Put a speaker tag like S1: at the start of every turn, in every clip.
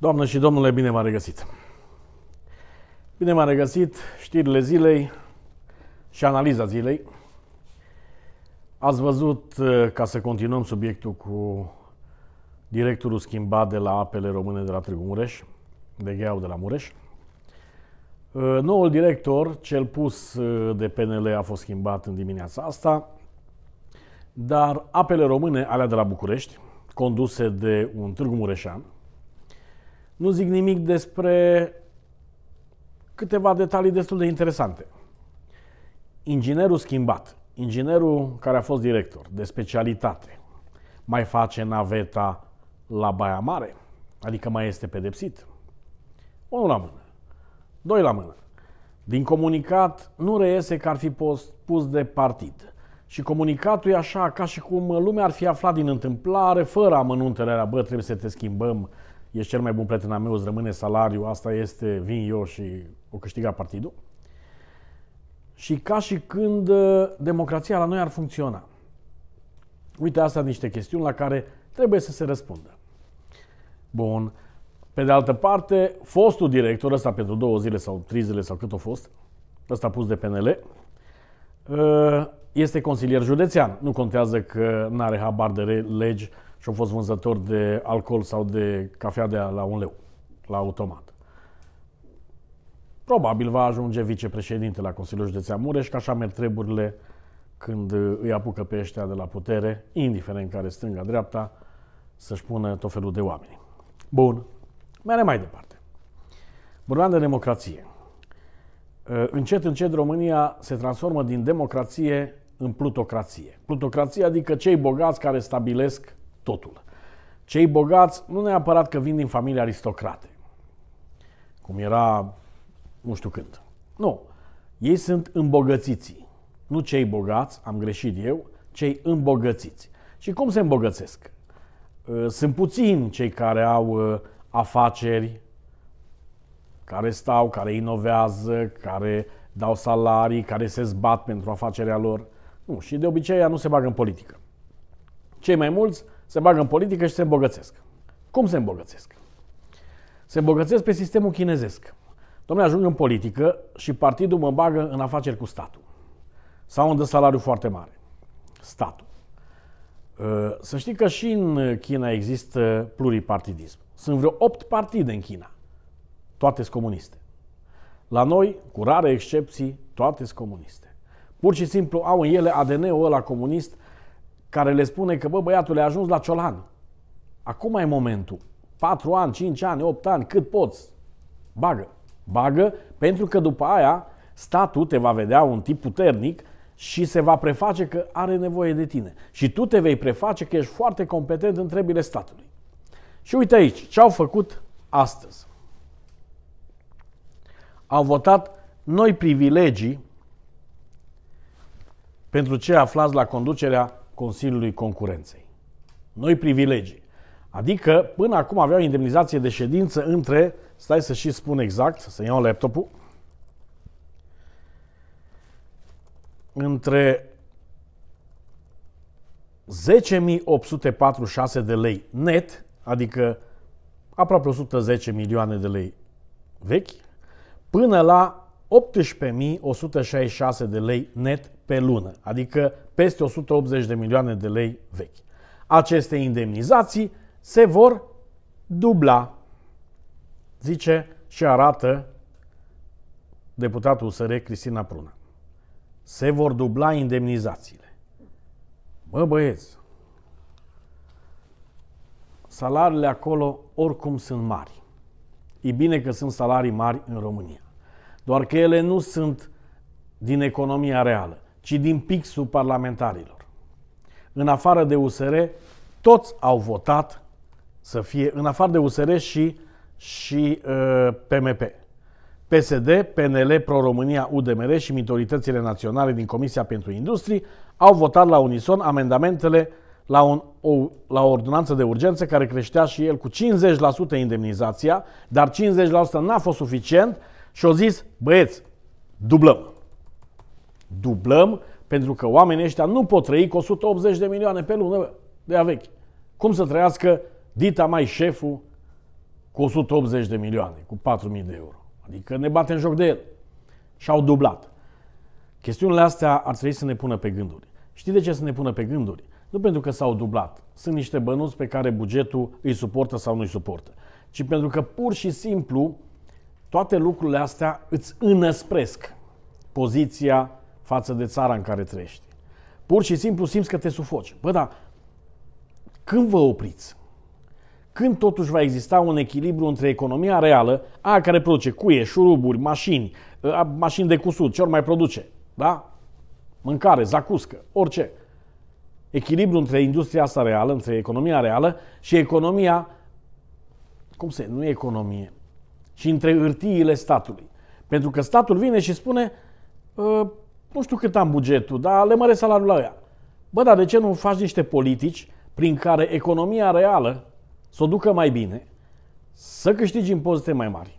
S1: Doamnă și domnule, bine m-a regăsit! Bine m-a regăsit știrile zilei și analiza zilei. Ați văzut, uh, ca să continuăm subiectul cu directorul schimbat de la apele române de la Târgu Mureș, de Gheau de la Mureș. Uh, noul director, cel pus uh, de PNL, a fost schimbat în dimineața asta, dar apele române, alea de la București, conduse de un Târgu Mureșan, nu zic nimic despre câteva detalii destul de interesante. Inginerul schimbat, inginerul care a fost director de specialitate, mai face naveta la Baia Mare, adică mai este pedepsit. Unul la mână, doi la mână. Din comunicat nu reiese că ar fi pus de partid. Și comunicatul e așa, ca și cum lumea ar fi aflat din întâmplare, fără amănuntele alea, bă, trebuie să te schimbăm, e cel mai bun prieten al meu, îți rămâne salariu, asta este, vin eu și o câștiga partidul. Și ca și când uh, democrația la noi ar funcționa. Uite, astea sunt niște chestiuni la care trebuie să se răspundă. Bun. Pe de altă parte, fostul director ăsta pentru două zile sau trei zile sau cât a fost, ăsta pus de PNL, uh, este consilier județean. Nu contează că nu are habar de legi și au fost vânzători de alcool sau de cafea de la un leu, la automat. Probabil va ajunge vicepreședinte la Consiliul Județean Mureș, că așa merg treburile când îi apucă pe ăștia de la putere, indiferent care stânga-dreapta, să-și pună tot felul de oameni. Bun, mergem mai departe. Vorbeam de democrație. Ă, încet, încet România se transformă din democrație în plutocrație. Plutocrație adică cei bogați care stabilesc totul. Cei bogați nu neapărat că vin din familii aristocrate, cum era nu știu când. Nu, ei sunt îmbogățiții. Nu cei bogați, am greșit eu, cei îmbogățiți. Și cum se îmbogățesc? Ă, sunt puțini cei care au ă, afaceri, care stau, care inovează, care dau salarii, care se zbat pentru afacerea lor. Nu, și de obicei ea nu se bagă în politică. Cei mai mulți se bagă în politică și se îmbogățesc. Cum se îmbogățesc? Se îmbogățesc pe sistemul chinezesc. Domnule, ajung în politică și partidul mă bagă în afaceri cu statul. Sau îmi dă salariu foarte mare. Statul. Uh, să știi că și în China există pluripartidism. Sunt vreo 8 partide în China. Toate sunt comuniste. La noi, cu rare excepții, toate sunt comuniste. Pur și simplu au în ele ADN-ul ăla comunist care le spune că, bă, băiatul a ajuns la Ciolan. Acum e momentul. 4 ani, 5 ani, 8 ani, cât poți. Bagă. Bagă pentru că după aia statul te va vedea un tip puternic și se va preface că are nevoie de tine. Și tu te vei preface că ești foarte competent în trebile statului. Și uite aici, ce au făcut astăzi. Au votat noi privilegii pentru ce aflați la conducerea Consiliului Concurenței. Noi privilegii. Adică până acum aveau indemnizație de ședință între, stai să și spun exact, să iau laptopul, între 10.846 de lei net, adică aproape 110 milioane de lei vechi, până la 18.166 de lei net pe lună, adică peste 180 de milioane de lei vechi. Aceste indemnizații se vor dubla, zice și arată deputatul USR Cristina Prună. Se vor dubla indemnizațiile. Mă băieți, salariile acolo oricum sunt mari. E bine că sunt salarii mari în România. Doar că ele nu sunt din economia reală ci din pixul parlamentarilor. În afară de USR, toți au votat să fie, în afară de USR și, și uh, PMP. PSD, PNL, Pro-România, UDMR și minoritățile naționale din Comisia pentru Industrie au votat la unison amendamentele la, un, o, la o ordonanță de urgență care creștea și el cu 50% indemnizația, dar 50% n-a fost suficient și au zis, băieți, dublăm. Dublăm pentru că oamenii ăștia nu pot trăi cu 180 de milioane pe lună de a vechi. Cum să trăiască dita mai șeful cu 180 de milioane, cu 4.000 de euro? Adică ne bate în joc de el. Și au dublat. Chestiunile astea ar trebui să ne pună pe gânduri. Știi de ce să ne pună pe gânduri? Nu pentru că s-au dublat. Sunt niște bănuți pe care bugetul îi suportă sau nu îi suportă. Ci pentru că pur și simplu toate lucrurile astea îți înăspresc poziția față de țara în care trăiești. Pur și simplu simți că te sufoci. Bă, dar când vă opriți? Când totuși va exista un echilibru între economia reală, a care produce cuie, șuruburi, mașini, ă, a, mașini de cusut, ce ori mai produce, da? Mâncare, zacuscă, orice. Echilibru între industria asta reală, între economia reală și economia, cum se, nu e economie, și între hârtiile statului. Pentru că statul vine și spune, ă, nu știu cât am bugetul, dar le măresc salariul la ea. Bă, dar de ce nu faci niște politici prin care economia reală să o ducă mai bine, să câștigi impozite mai mari,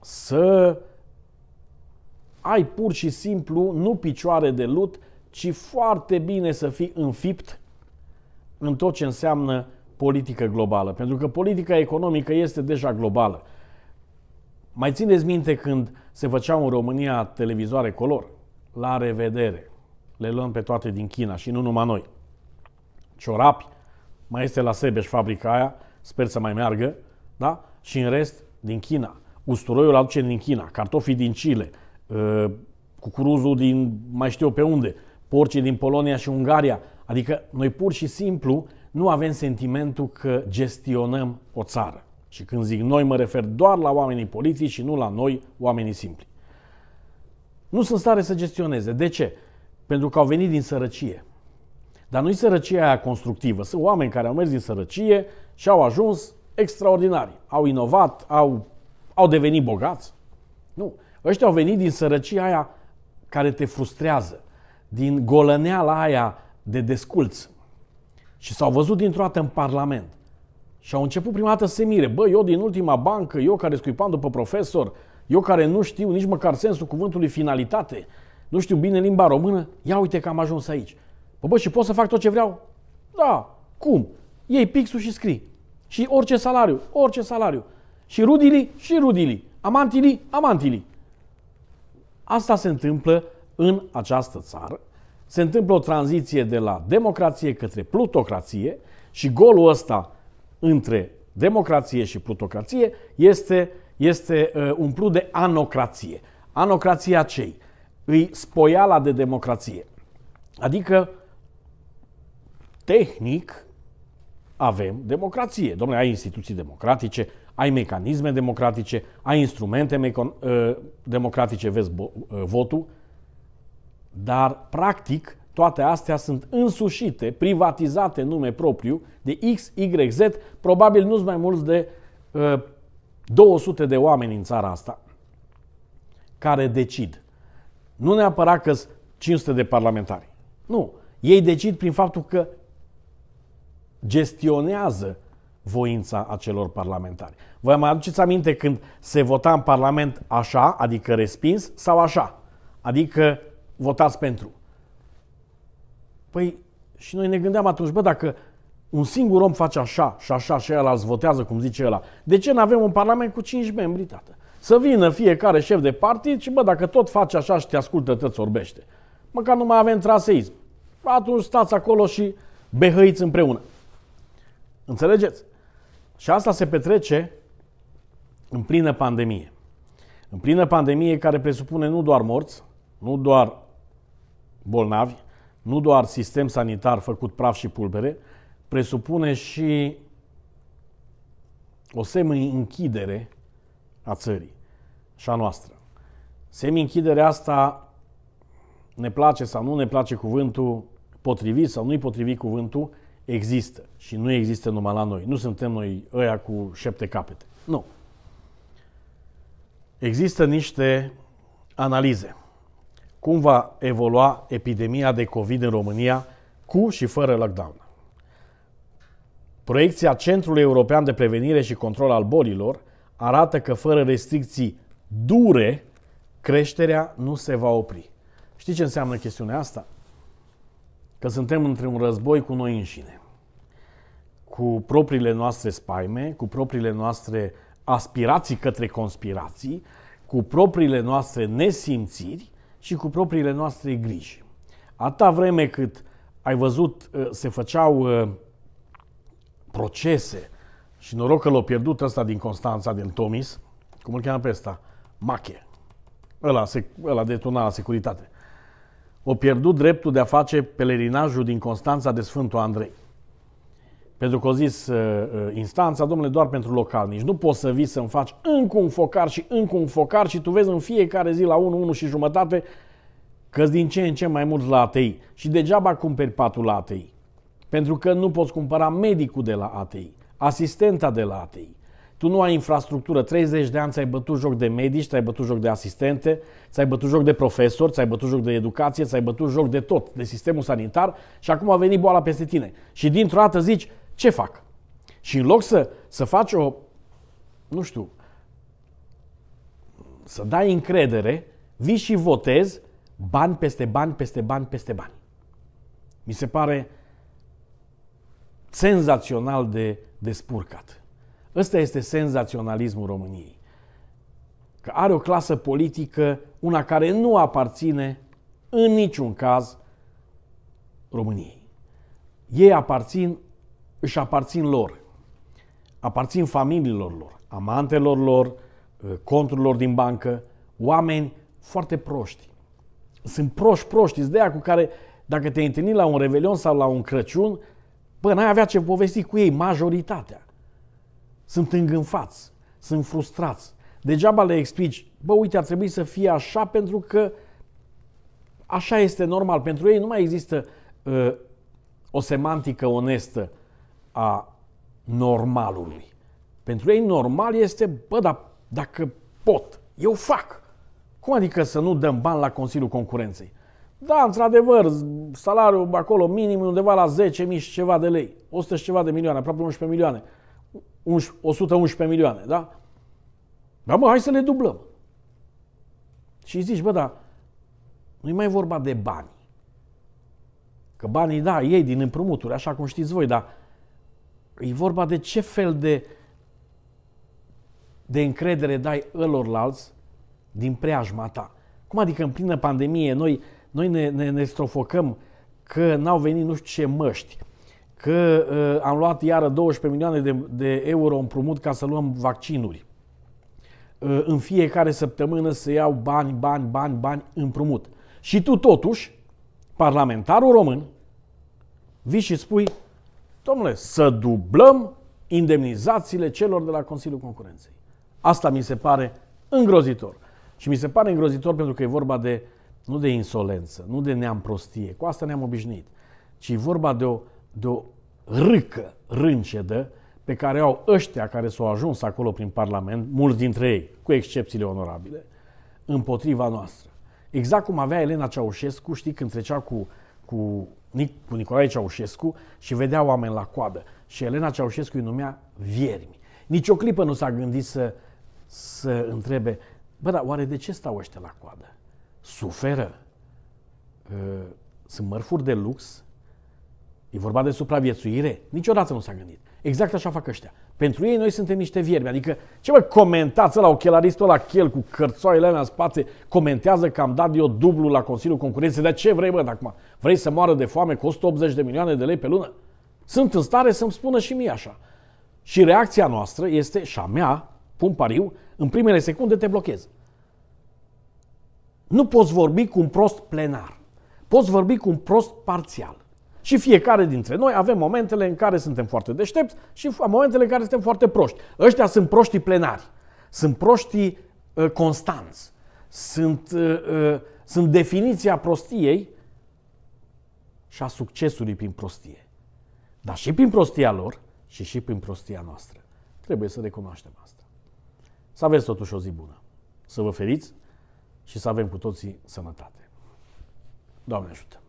S1: să ai pur și simplu nu picioare de lut, ci foarte bine să fii înfipt în tot ce înseamnă politică globală. Pentru că politica economică este deja globală. Mai țineți minte când se făceau în România televizoare color? La revedere! Le luăm pe toate din China și nu numai noi. Ciorapi, mai este la Sebeș fabrica aia, sper să mai meargă, da? Și în rest, din China. Usturoiul aduce din China, cartofii din Chile, uh, cucuruzul din mai știu pe unde, porcii din Polonia și Ungaria. Adică noi pur și simplu nu avem sentimentul că gestionăm o țară. Și când zic noi, mă refer doar la oamenii politici și nu la noi, oamenii simpli. Nu sunt stare să gestioneze. De ce? Pentru că au venit din sărăcie. Dar nu-i sărăcia aia constructivă. Sunt oameni care au mers din sărăcie și au ajuns extraordinari. Au inovat, au, au devenit bogați. Nu. Ăștia au venit din sărăcia aia care te frustrează, din golăneala aia de desculți. Și s-au văzut dintr-o dată în Parlament. Și au început prima dată să se mire. Bă, eu din ultima bancă, eu care scuipam după profesor, eu care nu știu nici măcar sensul cuvântului finalitate, nu știu bine limba română, ia uite că am ajuns aici. Bă, bă, și pot să fac tot ce vreau? Da, cum? Iei pixul și scrii. Și orice salariu, orice salariu. Și rudili, și rudili. Amantili, amantili. Asta se întâmplă în această țară. Se întâmplă o tranziție de la democrație către plutocrație și golul ăsta între democrație și plutocrație este, este uh, umplut de anocrație. Anocrația cei? Îi spoiala de democrație. Adică, tehnic, avem democrație. Domnule, ai instituții democratice, ai mecanisme democratice, ai instrumente uh, democratice, vezi bo- uh, votul, dar practic toate astea sunt însușite, privatizate în nume propriu de X, Y, Z, probabil nu mai mulți de ă, uh, 200 de oameni în țara asta care decid. Nu neapărat că 500 de parlamentari. Nu. Ei decid prin faptul că gestionează voința acelor parlamentari. Vă mai aduceți aminte când se vota în Parlament așa, adică respins, sau așa, adică votați pentru. Păi și noi ne gândeam atunci, bă, dacă un singur om face așa și așa și ăla îți votează, cum zice ăla, de ce nu avem un parlament cu 5 membri, tată? Să vină fiecare șef de partid și, bă, dacă tot face așa și te ascultă, te orbește. Măcar nu mai avem traseism. Atunci stați acolo și behăiți împreună. Înțelegeți? Și asta se petrece în plină pandemie. În plină pandemie care presupune nu doar morți, nu doar bolnavi, nu doar sistem sanitar făcut praf și pulbere, presupune și o semi-închidere a țării și a noastră. Semi-închiderea asta, ne place sau nu ne place cuvântul, potrivit sau nu-i potrivit cuvântul, există și nu există numai la noi. Nu suntem noi ăia cu șapte capete. Nu. Există niște analize cum va evolua epidemia de COVID în România cu și fără lockdown. Proiecția Centrului European de Prevenire și Control al Bolilor arată că fără restricții dure, creșterea nu se va opri. Știi ce înseamnă chestiunea asta? Că suntem într-un război cu noi înșine, cu propriile noastre spaime, cu propriile noastre aspirații către conspirații, cu propriile noastre nesimțiri și cu propriile noastre griji. Atâta vreme cât ai văzut, uh, se făceau uh, procese și noroc că l-a pierdut ăsta din Constanța, din Tomis, cum îl cheamă pe ăsta? Mache. Ăla, ăla detona la securitate. O pierdut dreptul de a face pelerinajul din Constanța de Sfântul Andrei. Pentru că o zis uh, uh, instanța, domnule, doar pentru localnici. Nu poți să vii să-mi faci încă un focar și încă un focar și tu vezi în fiecare zi la 1, 1 și jumătate că din ce în ce mai mulți la ATI. Și degeaba cumperi patul la ATI. Pentru că nu poți cumpăra medicul de la ATI, asistenta de la ATI. Tu nu ai infrastructură. 30 de ani ți-ai bătut joc de medici, ți-ai bătut joc de asistente, ți-ai bătut joc de profesori, ți-ai bătut joc de educație, ți-ai bătut joc de tot, de sistemul sanitar și acum a venit boala peste tine. Și dintr-o dată zici, ce fac? Și în loc să, să faci o, nu știu, să dai încredere, vii și votezi bani peste bani, peste bani, peste bani. Mi se pare senzațional de, de spurcat. Ăsta este senzaționalismul României. Că are o clasă politică, una care nu aparține în niciun caz României. Ei aparțin își aparțin lor, aparțin familiilor lor, amantelor lor, eh, conturilor din bancă, oameni foarte proști. Sunt proști, proști, de cu care dacă te întâlni la un revelion sau la un Crăciun, bă, n-ai avea ce povesti cu ei, majoritatea. Sunt îngânfați, sunt frustrați. Degeaba le explici, bă, uite, ar trebui să fie așa pentru că așa este normal. Pentru ei nu mai există uh, o semantică onestă a normalului. Pentru ei normal este, bă, dar dacă pot, eu fac. Cum adică să nu dăm bani la Consiliul Concurenței? Da, într-adevăr, salariul acolo minim undeva la 10.000 și ceva de lei, 100 și ceva de milioane, aproape 11 milioane, 111 milioane, da? Dar mă, hai să le dublăm. Și zici, bă, da, nu-i mai vorba de bani. Că banii, da, ei din împrumuturi, așa cum știți voi, dar E vorba de ce fel de, de încredere dai ălorlalți din preajma ta. Cum adică în plină pandemie noi, noi ne, ne, ne strofocăm că n-au venit nu știu ce măști, că uh, am luat iară 12 milioane de, de euro împrumut ca să luăm vaccinuri. Uh, în fiecare săptămână se iau bani, bani, bani, bani împrumut. Și tu totuși, parlamentarul român, vii și spui domnule, să dublăm indemnizațiile celor de la Consiliul Concurenței. Asta mi se pare îngrozitor. Și mi se pare îngrozitor pentru că e vorba de, nu de insolență, nu de neamprostie, cu asta ne-am obișnuit, ci e vorba de o, de o râcă râncedă pe care au ăștia care s-au ajuns acolo prin Parlament, mulți dintre ei, cu excepțiile onorabile, împotriva noastră. Exact cum avea Elena Ceaușescu, știi, când trecea cu cu, Nic- cu Nicolae Ceaușescu și vedea oameni la coadă. Și Elena Ceaușescu îi numea viermi. Nici o clipă nu s-a gândit să, să întrebe, bă, dar oare de ce stau ăștia la coadă? Suferă? Ă, sunt mărfuri de lux? E vorba de supraviețuire? Niciodată nu s-a gândit. Exact așa fac ăștia. Pentru ei noi suntem niște viermi. Adică, ce mă, comentați la ochelaristul ăla chel cu cărțoaiele alea în spate, comentează că am dat eu dublu la Consiliul Concurenței. Dar ce vrei, bă, acum? Vrei să moară de foame cu 180 de milioane de lei pe lună? Sunt în stare să-mi spună și mie așa. Și reacția noastră este, și a mea, pun pariu, în primele secunde te blochezi. Nu poți vorbi cu un prost plenar. Poți vorbi cu un prost parțial. Și fiecare dintre noi avem momentele în care suntem foarte deștepți și momentele în care suntem foarte proști. Ăștia sunt proștii plenari, sunt proștii uh, constanți, sunt, uh, uh, sunt definiția prostiei și a succesului prin prostie. Dar și prin prostia lor și și prin prostia noastră. Trebuie să recunoaștem asta. Să aveți totuși o zi bună, să vă feriți și să avem cu toții sănătate. Doamne ajută!